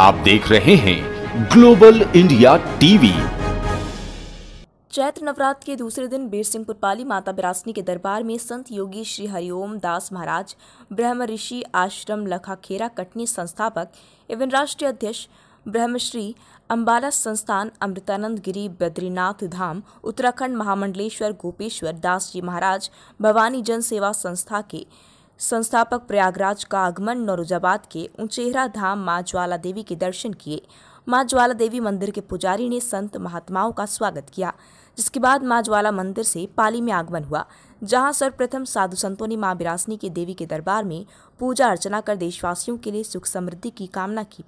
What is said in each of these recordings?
आप देख रहे हैं global India TV Chaitra Navratra के दूसरे दिन बीर सिंह पाली माता बिरासनी के दरबार में संत योगी श्री हरिओम दास महाराज ब्रह्म ऋषि आश्रम लखाखेरा कटनी संस्थापक एवं राष्ट्रीय अध्यक्ष ब्रह्मश्री अंबाला संस्थान अमृतानंद गिरी बद्रीनाथ धाम उत्तराखंड महामंडलेश्वर गोपेश्वर दास जी महाराज भवानी जन सेवा संस्था के संस्थापक प्रयागराज का आगमन नौरुजाबाद के ऊंचेहरा धाम माँ ज्वाला देवी के दर्शन किए माँ ज्वाला देवी मंदिर के पुजारी ने संत महात्माओं का स्वागत किया जिसके बाद माँ ज्वाला मंदिर से पाली में आगमन हुआ जहां सर्वप्रथम साधु संतों ने माँ बिरासनी के देवी के दरबार में पूजा अर्चना कर देशवासियों के लिए सुख समृद्धि की कामना की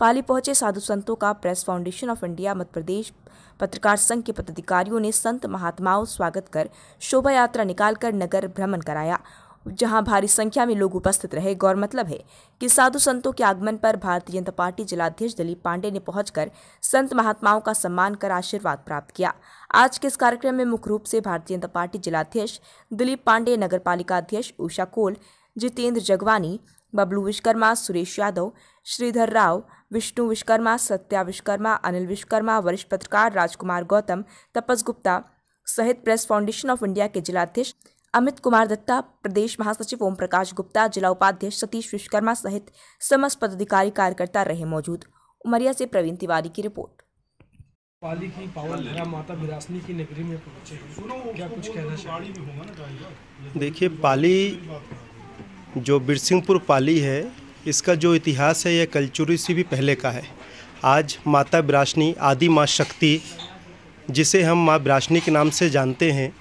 पाली पहुंचे साधु संतों का press foundation of India Madhya Pradesh पत्रकार संघ के पदाधिकारियों ने संत महात्माओं स्वागत कर शोभा यात्रा निकालकर नगर भ्रमण कराया जहां भारी संख्या में लोग उपस्थित रहे गौर मतलब है कि साधु संतों के आगमन पर भारतीय जनता पार्टी जिलाध्यक्ष दिलीप पांडे ने पहुंचकर संत महात्माओं का सम्मान कर आशीर्वाद प्राप्त किया आज के इस कार्यक्रम में मुख्य रूप से भारतीय जनता पार्टी जिलाध्यक्ष दिलीप पांडे नगर पालिका अध्यक्ष उषा कोल जितेंद्र जगवानी बबलू विश्वकर्मा सुरेश यादव श्रीधर राव विष्णु विश्वकर्मा सत्या विश्वकर्मा अनिल विश्वकर्मा वरिष्ठ पत्रकार राजकुमार गौतम तपस गुप्ता सहित प्रेस फाउंडेशन ऑफ इंडिया के जिलाध्यक्ष अमित कुमार दत्ता प्रदेश महासचिव ओम प्रकाश गुप्ता जिला उपाध्यक्ष सतीश विश्वकर्मा सहित समस्त पदाधिकारी कार्यकर्ता रहे मौजूद उमरिया से प्रवीण तिवारी की रिपोर्ट पाली की पावन माता विरासनी की नगरी में पहुंचे क्या कुछ कहना चाहिए तो तो देखिए पाली जो बिरसिंहपुर पाली है इसका जो इतिहास है यह कल्चुरी से भी पहले का है आज माता विरासनी आदि माँ शक्ति जिसे हम माँ विरासनी के नाम से जानते हैं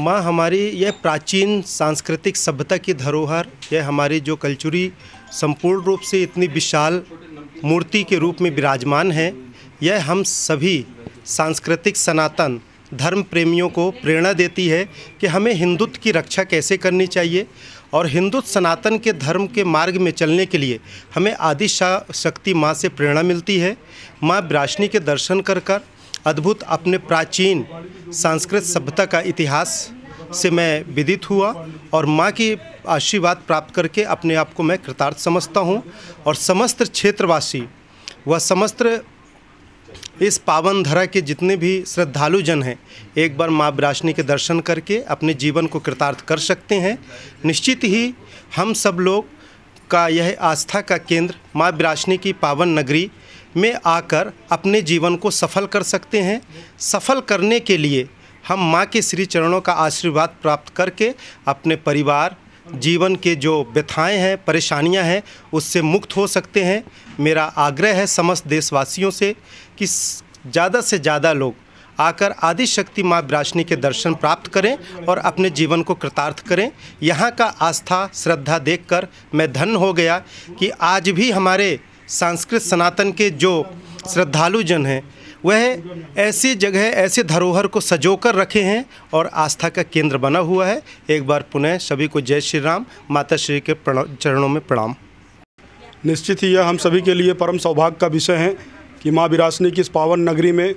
माँ हमारी यह प्राचीन सांस्कृतिक सभ्यता की धरोहर यह हमारी जो कल्चुरी संपूर्ण रूप से इतनी विशाल मूर्ति के रूप में विराजमान है यह हम सभी सांस्कृतिक सनातन धर्म प्रेमियों को प्रेरणा देती है कि हमें हिंदुत्व की रक्षा कैसे करनी चाहिए और हिंदुत्व सनातन के धर्म के मार्ग में चलने के लिए हमें आदि शक्ति माँ से प्रेरणा मिलती है माँ ब्राशनी के दर्शन कर कर अद्भुत अपने प्राचीन सांस्कृतिक सभ्यता का इतिहास से मैं विदित हुआ और माँ की आशीर्वाद प्राप्त करके अपने आप को मैं कृतार्थ समझता हूँ और समस्त क्षेत्रवासी व समस्त इस पावन धरा के जितने भी श्रद्धालु जन हैं एक बार माँ विराशनी के दर्शन करके अपने जीवन को कृतार्थ कर सकते हैं निश्चित ही हम सब लोग का यह आस्था का केंद्र माँ विराशनी की पावन नगरी में आकर अपने जीवन को सफल कर सकते हैं सफल करने के लिए हम माँ के श्री चरणों का आशीर्वाद प्राप्त करके अपने परिवार जीवन के जो व्यथाएँ हैं परेशानियाँ हैं उससे मुक्त हो सकते हैं मेरा आग्रह है समस्त देशवासियों से कि ज़्यादा से ज़्यादा लोग आकर आदिशक्ति माँ विराशनी के दर्शन प्राप्त करें और अपने जीवन को कृतार्थ करें यहाँ का आस्था श्रद्धा देखकर मैं धन हो गया कि आज भी हमारे सांस्कृत सनातन के जो श्रद्धालु जन हैं वह ऐसी जगह ऐसे धरोहर को सजो कर रखे हैं और आस्था का केंद्र बना हुआ है एक बार पुनः सभी को जय श्री राम माता श्री के चरणों में प्रणाम निश्चित ही यह हम सभी के लिए परम सौभाग्य का विषय है कि माँ विरासनी की इस पावन नगरी में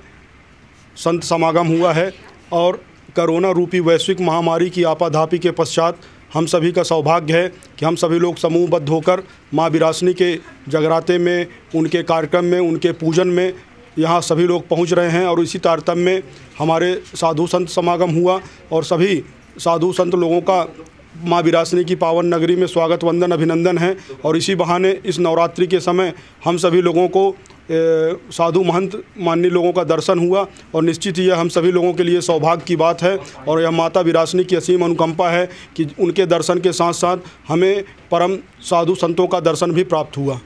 संत समागम हुआ है और कोरोना रूपी वैश्विक महामारी की आपाधापी के पश्चात हम सभी का सौभाग्य है कि हम सभी लोग समूहबद्ध होकर माँ विरासनी के जगराते में उनके कार्यक्रम में उनके पूजन में यहाँ सभी लोग पहुँच रहे हैं और इसी तारतम्य में हमारे साधु संत समागम हुआ और सभी साधु संत लोगों का माँ विरासनी की पावन नगरी में स्वागत वंदन अभिनंदन है और इसी बहाने इस नवरात्रि के समय हम सभी लोगों को साधु महंत माननीय लोगों का दर्शन हुआ और निश्चित ही यह हम सभी लोगों के लिए सौभाग्य की बात है और यह माता विरासनी की असीम अनुकंपा है कि उनके दर्शन के साथ साथ हमें परम साधु संतों का दर्शन भी प्राप्त हुआ